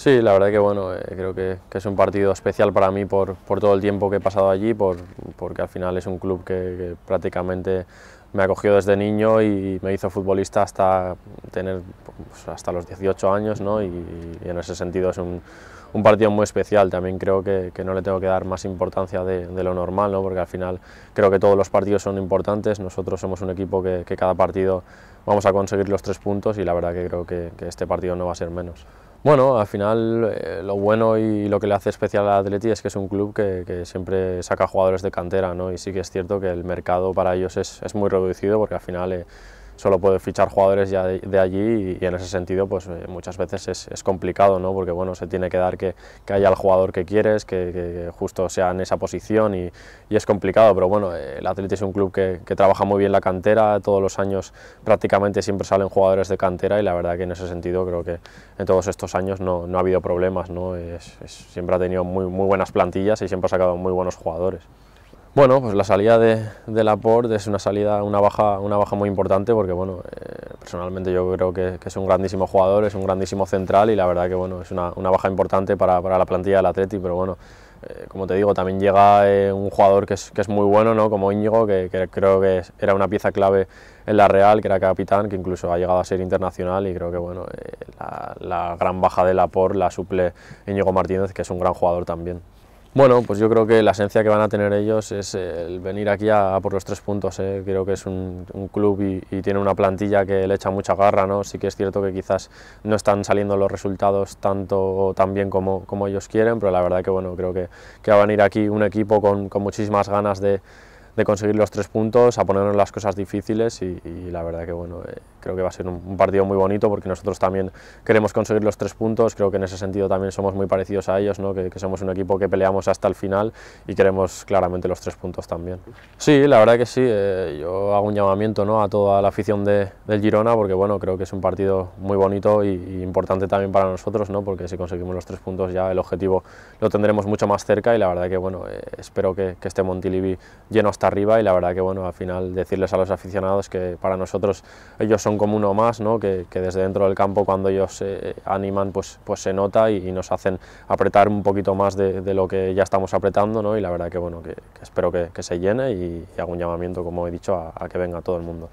Sí, la verdad que bueno, eh, creo que, es un partido especial para mí por, todo el tiempo que he pasado allí, porque al final es un club que, prácticamente me acogió desde niño y me hizo futbolista hasta tener pues, hasta los 18 años, ¿no? y, en ese sentido es un, partido muy especial. También creo que, no le tengo que dar más importancia de, lo normal, Porque al final creo que todos los partidos son importantes. Nosotros somos un equipo que, cada partido vamos a conseguir los tres puntos y la verdad que creo que este partido no va a ser menos. Bueno, al final eh, lo bueno y lo que le hace especial a Atleti es que es un club que, siempre saca jugadores de cantera, ¿no? Y sí que es cierto que el mercado para ellos es, muy reducido porque al final... Eh, solo puedes fichar jugadores ya de, allí y, en ese sentido pues eh, muchas veces es, complicado, ¿no? porque bueno, se tiene que dar que, haya el jugador que quieres, que, justo sea en esa posición y, es complicado, pero bueno, eh, el Atlético es un club que, trabaja muy bien la cantera, todos los años prácticamente siempre salen jugadores de cantera y la verdad que en ese sentido creo que en todos estos años no, ha habido problemas, ¿no? siempre ha tenido muy buenas plantillas y siempre ha sacado muy buenos jugadores. Bueno, pues la salida de, de Laporte es una salida, una baja, una baja muy importante porque bueno, eh, personalmente yo creo que, es un grandísimo jugador, es un grandísimo central y la verdad que bueno, es una, baja importante para, la plantilla del Atleti, pero bueno, eh, como te digo, también llega eh, un jugador que es, muy bueno, ¿no? Como Íñigo, que, creo que era una pieza clave en la Real, que era capitán, que incluso ha llegado a ser internacional y creo que bueno, la, la, gran baja de Laporte la suple Íñigo Martínez, que es un gran jugador también. Bueno, pues yo creo que la esencia que van a tener ellos es el venir aquí a, por los tres puntos. ¿eh? Creo que es un, club y, tiene una plantilla que le echa mucha garra. ¿no? Sí que es cierto que quizás no están saliendo los resultados tanto tan bien como, ellos quieren, pero la verdad que bueno, creo que, va a venir aquí un equipo con muchísimas ganas de, de conseguir los tres puntos, a ponernos las cosas difíciles y, la verdad que bueno, eh, creo que va a ser un, partido muy bonito porque nosotros también queremos conseguir los tres puntos, creo que en ese sentido también somos muy parecidos a ellos, ¿no? que, somos un equipo que peleamos hasta el final y queremos claramente los tres puntos también. Sí, la verdad que sí, eh, yo hago un llamamiento ¿no? a toda la afición de, del Girona porque bueno, creo que es un partido muy bonito y, importante también para nosotros ¿no? porque si conseguimos los tres puntos ya el objetivo lo tendremos mucho más cerca y la verdad que bueno, eh, espero que, este esté Montilivi lleno hasta arriba y la verdad que bueno, al final decirles a los aficionados que para nosotros ellos son como uno más, ¿no? que, desde dentro del campo cuando ellos se animan pues, pues se nota y, nos hacen apretar un poquito más de, lo que ya estamos apretando y la verdad que bueno, que, espero que, se llene y, haga hago un llamamiento como he dicho a que venga todo el mundo.